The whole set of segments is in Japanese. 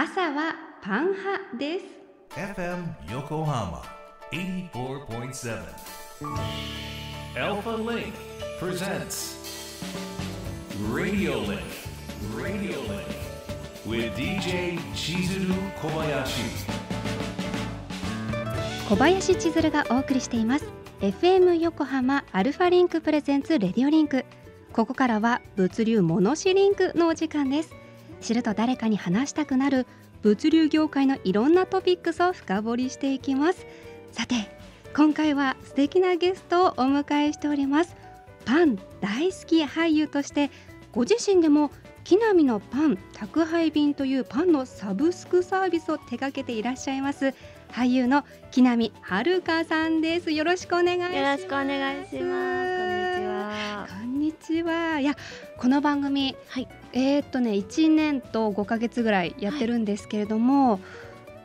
朝はパン派です FM 横浜84.7 Alpha Link presents Radio Link Radio Link with DJ 小林小林千鶴がお送りしています FM 横浜アルファリンクプレゼンツレディオリンクここからは物流モノシリンクのお時間です知ると誰かに話したくなる物流業界のいろんなトピックスを深掘りしていきますさて今回は素敵なゲストをお迎えしておりますパン大好き俳優としてご自身でも木南のパン宅配便というパンのサブスクサービスを手掛けていらっしゃいます俳優の木南遥さんですよろしくお願いよろしくお願いしますこんにちはこんにちはいやこの番組、はい、えー、っとね1年と5か月ぐらいやってるんですけれども、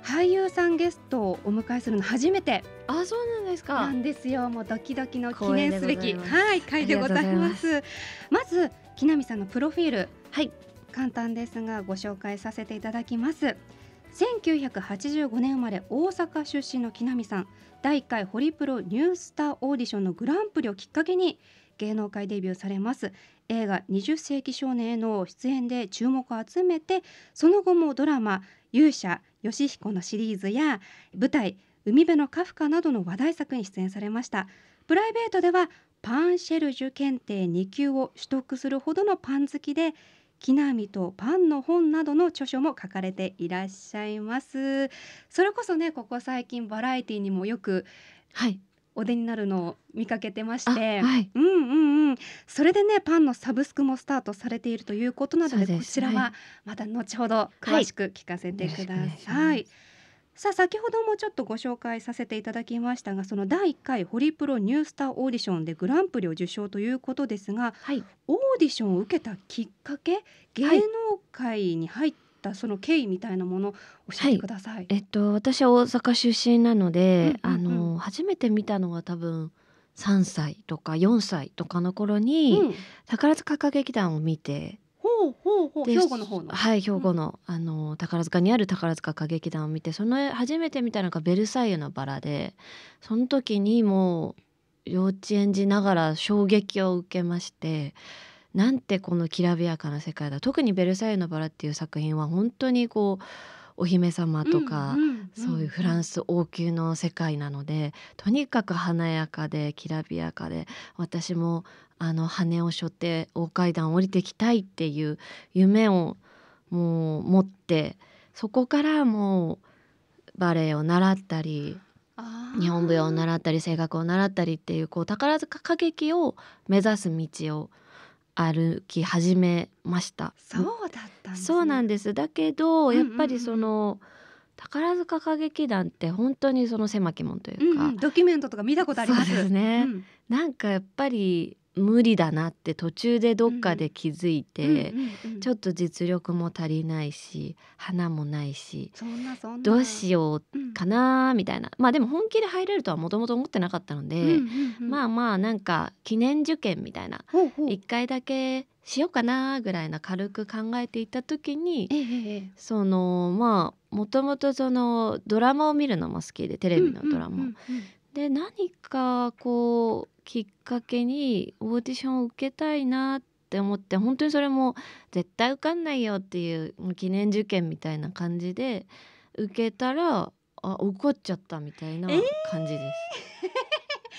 はい、俳優さんゲストをお迎えするの初めてあそうなんですかなんですよもうドキドキの記念すべきはい会でございますまず木南さんのプロフィールはい簡単ですがご紹介させていただきます1985年生まれ大阪出身の木南さん第1回ホリプロニュースターオーディションのグランプリをきっかけに芸能界デビューされます映画20世紀少年への出演で注目を集めてその後もドラマ勇者ヨ彦」のシリーズや舞台海辺のカフカなどの話題作に出演されましたプライベートではパンシェルジュ検定2級を取得するほどのパン好きで木並とパンの本などの著書も書かれていらっしゃいますそれこそねここ最近バラエティにもよくはいお出になるのを見かけてまして、はい、うんうんうん、それでねパンのサブスクもスタートされているということなのでこちらはまた後ほど詳しく聞かせてください。さあ先ほどもちょっとご紹介させていただきましたがその第1回ホリプロニュースターオーディションでグランプリを受賞ということですが、はい、オーディションを受けたきっかけ芸能界に入っったその経緯みたいなもの教えてください。はい、えっと私は大阪出身なので、初めて見たのは多分3歳とか4歳とかの頃に、うん、宝塚歌劇団を見て。兵庫の方のはい兵庫のうん、あの宝塚にある宝塚歌劇団を見てその初めて見たのが「ベルサイユのバラで」その時にもう幼稚園児ながら衝撃を受けましてなんてこのきらびやかな世界だ特に「ベルサイユのバラ」っていう作品は本当にこうお姫様とか、そういうフランス王宮の世界なのでとにかく華やかできらびやかで私もあの羽を背負って大階段降りてきたいっていう夢をもう持ってそこからもうバレエを習ったり日本舞踊を習ったり声楽を習ったりっていうこう宝塚歌劇を目指す道を歩き始めました。そうだったんです、ね、そうなんです。だけどやっぱりその、宝塚歌劇団って本当にその狭き門というか、うんうん、ドキュメントとか見たことありますね、うん、なんかやっぱり無理だなって途中でどっかで気づいて、ちょっと実力も足りないし花もないしどうしようかなみたいな、うん、まあでも本気で入れるとはもともと思ってなかったので、まあまあなんか記念受験みたいな一回だけしようかなぐらいな軽く考えていた時に、ええ、そのまあもともとそのドラマを見るのも好きでテレビのドラマ。で何かこうきっかけにオーディションを受けたいなって思って本当にそれも絶対受かんないよっていう記念受験みたいな感じで受けたらあ怒っちゃったみたいな感じです。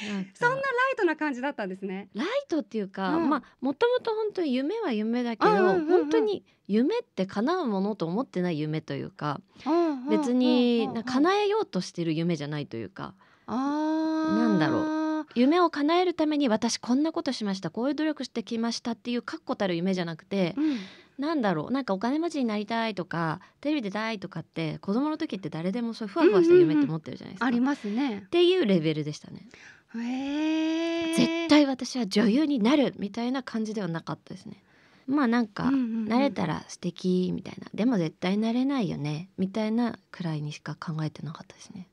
え ー、んそんなライトな感じだったんですね。ライトっていうか、うん、まあもともと本当に夢は夢だけど、うんうんうんうん、本当に夢って叶うものと思ってない夢というか、うんうん、別に、うんうん、叶えようとしてる夢じゃないというか、うん、なんだろう夢を叶えるために私こんなことしましたこういう努力してきましたっていう確固たる夢じゃなくて、うん、なんだろうなんかお金持ちになりたいとかテレビ出たいとかって子供の時って誰でもそうふわふわした夢って持ってるじゃないですか。うんうんうん、ありますね。っていうレベルでしたね。絶対私は女優になるみたいな感じではなかったですね。まあなんか、慣れたら素敵みたいなでも絶対慣れないよねみたいなくらいにしか考えてなかったですね。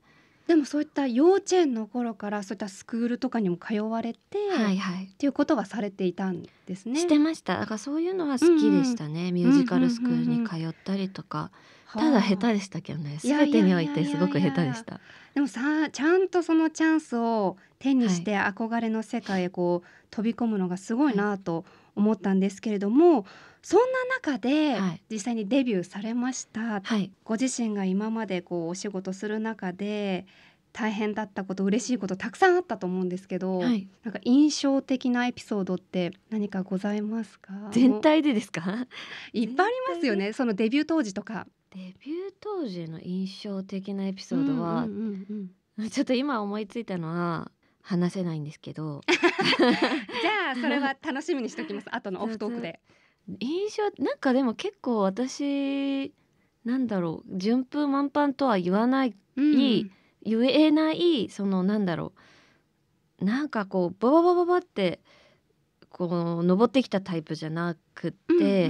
でもそういった幼稚園の頃からそういったスクールとかにも通われて、はいはい、っていうことはされていたんですね。してましただからそういうのは好きでしたね、うんうん、ミュージカルスクールに通ったりとか、ただ下手でしたけどね全てにおいてすごく下手でした。でもさちゃんとそのチャンスを手にして憧れの世界へこう飛び込むのがすごいなと思ったんですけれども。はいそんな中で実際にデビューされました、はい、ご自身が今までこうお仕事する中で大変だったこと嬉しいことたくさんあったと思うんですけど、はい、なんか印象的なエピソードって何かございますか全体でですか いっぱいありますよねそのデビュー当時とかデビュー当時の印象的なエピソードは、ちょっと今思いついたのは話せないんですけど じゃあそれは楽しみにしておきます後のオフトークで印象なんかでも結構私なんだろう順風満帆とは言わない、うん、言えないそのなんだろうなんかこうバババババってこう登ってきたタイプじゃなくって、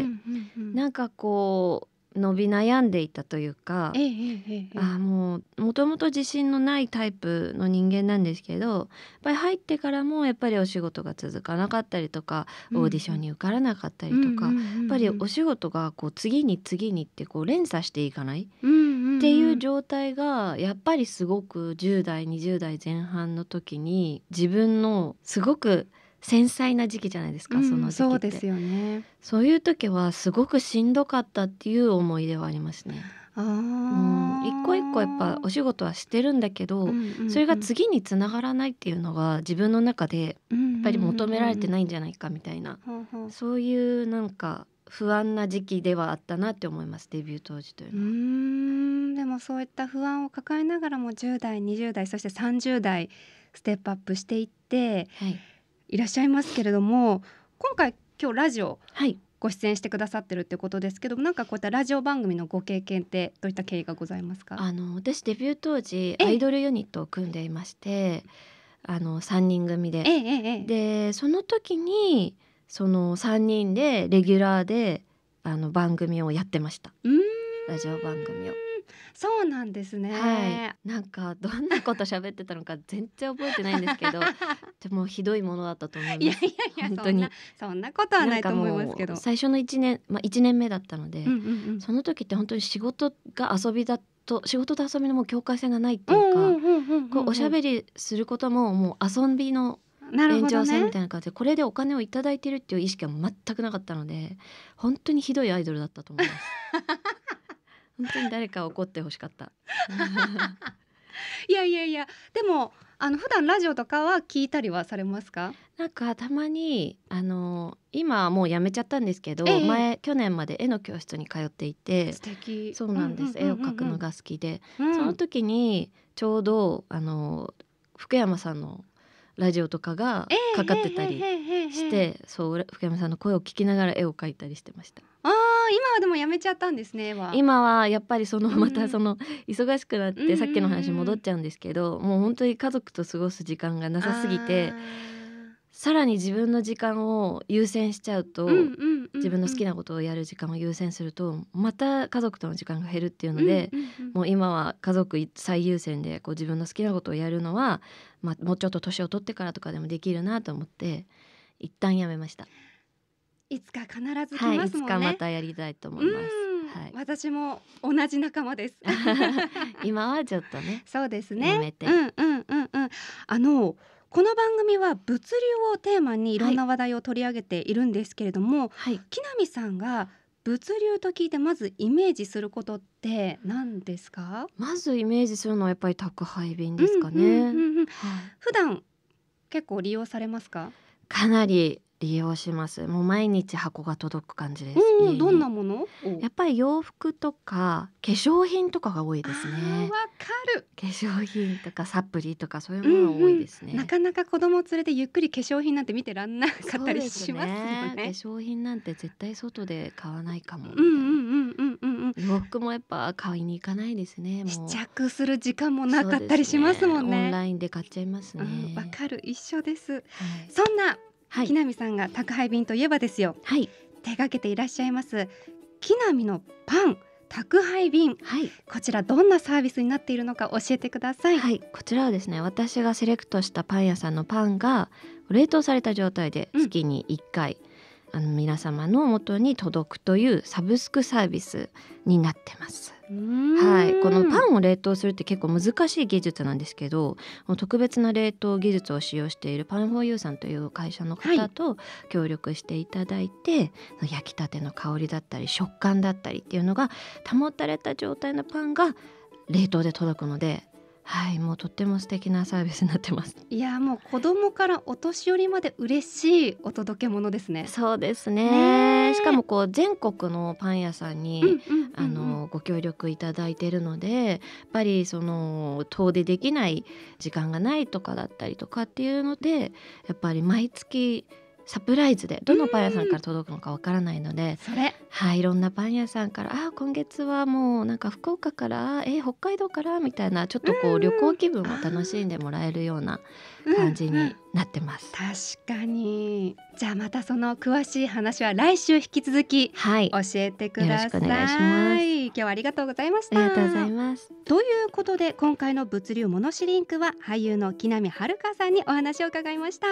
うなんかこ伸び悩んでいたというか、ええあもうもともと自信のないタイプの人間なんですけどやっぱり入ってからもやっぱりお仕事が続かなかったりとか、うん、オーディションに受からなかったりとか、うんやっぱりお仕事がこう次に次にってこう連鎖していかない、うん、っていう状態がやっぱりすごく10代20代前半の時に自分のすごく繊細な時期じゃないですか、うん、その時期そうですよねそういう時はすごくしんどかったっていう思い出はありますね。あうん、一個一個やっぱお仕事はしてるんだけど、うんうんうん、それが次につながらないっていうのが自分の中でやっぱり求められてないんじゃないかみたいな、うんうんうん、そういうなんか不安な時期ではあったなって思いますデビュー当時というのは。うでもそういった不安を抱えながらも10代20代そして30代ステップアップしていって、はい、いらっしゃいますけれども今回今日ラジオ、はいご出演してくださってるってことですけどなんかこういったラジオ番組のご経験ってどういった経緯がございますかあの私デビュー当時アイドルユニットを組んでいましてあの3人組で、でその時にその3人でレギュラーであの番組をやってましたラジオ番組を。そうなんですね、はい、なんかどんなこと喋ってたのか全然覚えてないんですけどで もひどいものだったと思いますいやいやいや本当にそんなことはないと思いますけど最初の1年、まあ、1年目だったので、うんうんうん、その時って本当に仕事が遊びだと仕事と遊びのもう境界線がないっていうかおしゃべりすることももう遊びの延長線みたいな感じで、ね、これでお金を頂いてるっていう意識は全くなかったので本当にひどいアイドルだったと思います。本当に誰か怒ってほしかった いやいやいやでもあの普段ラジオとかは聞いたりはされますかなんかたまにあの今もうやめちゃったんですけど、ええ、前去年まで絵の教室に通っていて素敵そうなんです、絵を描くのが好きで、うん、その時にちょうどあの福山さんのラジオとかがかかってたりして、そう福山さんの声を聞きながら絵を描いたりしてました。あ今はでもやめちゃったんですね今はやっぱりそのまたその忙しくなって、さっきの話戻っちゃうんですけど、もう本当に家族と過ごす時間がなさすぎてさらに自分の時間を優先しちゃうと、自分の好きなことをやる時間を優先するとまた家族との時間が減るっていうので、もう今は家族最優先でこう自分の好きなことをやるのは、まあ、もうちょっと年を取ってからとかでもできるなと思って一旦やめました。いつか必ず来ますもんね、はい、またやりたいと思います、はい、私も同じ仲間です 今はちょっとねそうですねうんうんうんうんあのこの番組は物流をテーマにいろんな話題を取り上げているんですけれども、はい、木南さんが物流と聞いてまずイメージすることって何ですかまずイメージするのはやっぱり宅配便ですかね、普段結構利用されますかかなり利用しますもう毎日箱が届く感じです、うん、どんなものやっぱり洋服とか化粧品とかが多いですねわかる化粧品とかサプリとかそういうものが多いですね、うんうん、なかなか子供連れてゆっくり化粧品なんて見てらんなかったりしますよね、ね、化粧品なんて絶対外で買わないかもうんうんうんうんうん洋服もやっぱ買いに行かないですね試着する時間もなかったりしますもんね、ね、オンラインで買っちゃいますねわ、うん、かる一緒です、はい、そんなはい、木南さんが宅配便といえばですよ、はい、手掛けていらっしゃいます木南のパン宅配便、はい、こちらどんなサービスになっているのか教えてください、はい、こちらはですね私がセレクトしたパン屋さんのパンが冷凍された状態で月に1回、うんあの皆様の元に届くというサブスクサービスになってます。はい、このパンを冷凍するって結構難しい技術なんですけど特別な冷凍技術を使用しているパンフォーユーさんという会社の方と協力していただいて、はい、焼きたての香りだったり食感だったりっていうのが保たれた状態のパンが冷凍で届くのではいもうとっても素敵なサービスになってますいやもう子供からお年寄りまで嬉しいお届け物ですねそうですね、ね、しかもこう全国のパン屋さんに、あのご協力いただいてるのでやっぱりその遠出できない時間がないとかだったりとかっていうのでやっぱり毎月サプライズでどのパン屋さんから届くのかわからないので、はい、いろんなパン屋さんからあ今月はもうなんか福岡からえ北海道からみたいなちょっとこう旅行気分を楽しんでもらえるような感じになってます。確かにじゃあまたその詳しい話は来週引き続き、はい、教えてください。よろしくお願いします今日はありがとうございました。ありがとうございます。ということで今回の物流モノシリンクは俳優の木南遥さんにお話を伺いました。